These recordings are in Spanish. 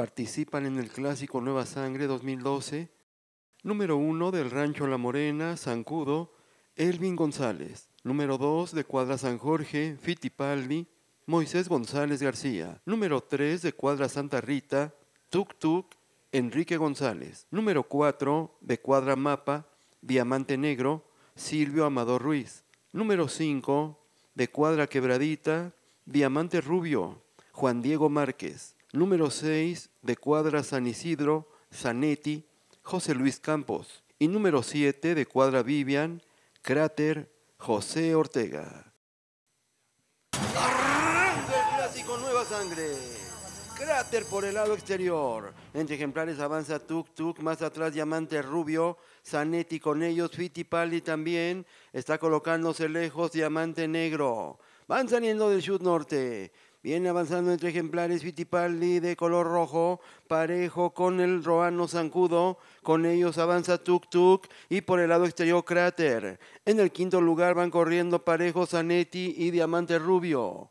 participan en el clásico Nueva Sangre 2012, número 1 del Rancho La Morena, Zancudo, Elvin González, número 2 de Cuadra San Jorge, Fitipaldi, Moisés González García, número 3 de Cuadra Santa Rita, Tuk Tuk, Enrique González, número 4 de Cuadra Mapa, Diamante Negro, Silvio Amador Ruiz, número 5 de Cuadra Quebradita, Diamante Rubio, Juan Diego Márquez, número 6 de cuadra San Isidro, Zanetti, José Luis Campos, y número 7 de cuadra Vivian, Cráter, José Ortega. ¡Arranca el clásico Nueva Sangre! Cráter por el lado exterior. Entre ejemplares avanza Tuk Tuk, más atrás Diamante Rubio, Zanetti con ellos, pali también. Está colocándose lejos Diamante Negro. Van saliendo del Shoot Norte. Viene avanzando entre ejemplares Vitipaldi de color rojo, parejo con el Roano Zancudo. Con ellos avanza Tuk Tuk y por el lado exterior Cráter. En el quinto lugar van corriendo parejo Zanetti y Diamante Rubio.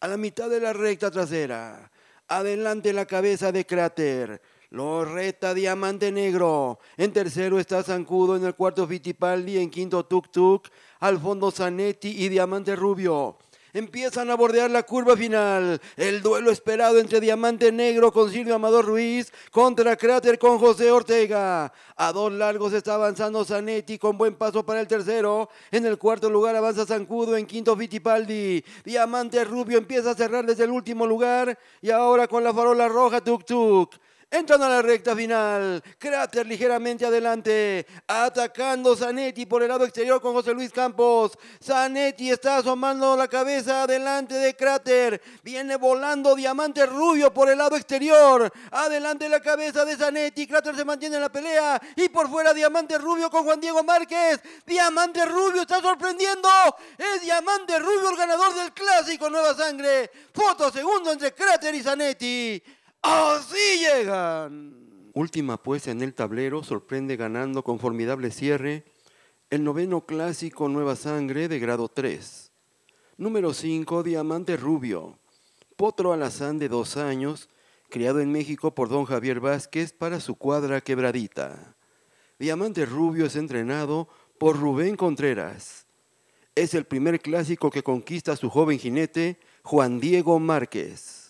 A la mitad de la recta trasera, adelante la cabeza de Cráter. Lo reta Diamante Negro. En tercero está Zancudo, en el cuarto Vitipaldi, en quinto Tuk Tuk, al fondo Zanetti y Diamante Rubio. Empiezan a bordear la curva final. El duelo esperado entre Diamante Negro con Silvio Amador Ruiz contra Cráter con José Ortega. A dos largos está avanzando Zanetti con buen paso para el tercero. En el cuarto lugar avanza Zancudo. En quinto Fittipaldi, Diamante Rubio empieza a cerrar desde el último lugar. Y ahora con la farola roja Tuk Tuk. Entrando a la recta final, Cráter ligeramente adelante, atacando Zanetti por el lado exterior con José Luis Campos. Zanetti está asomando la cabeza adelante de Cráter, viene volando Diamante Rubio por el lado exterior, adelante la cabeza de Zanetti, Cráter se mantiene en la pelea y por fuera Diamante Rubio con Juan Diego Márquez. Diamante Rubio está sorprendiendo, es Diamante Rubio el ganador del clásico Nueva Sangre. Foto segundo entre Cráter y Zanetti. ¡Oh, sí llegan! Última puesta en el tablero, sorprende ganando con formidable cierre el noveno clásico Nueva Sangre de grado 3. Número 5, Diamante Rubio, potro alazán de dos años, criado en México por don Javier Vázquez para su cuadra quebradita. Diamante Rubio es entrenado por Rubén Contreras. Es el primer clásico que conquista a su joven jinete, Juan Diego Márquez.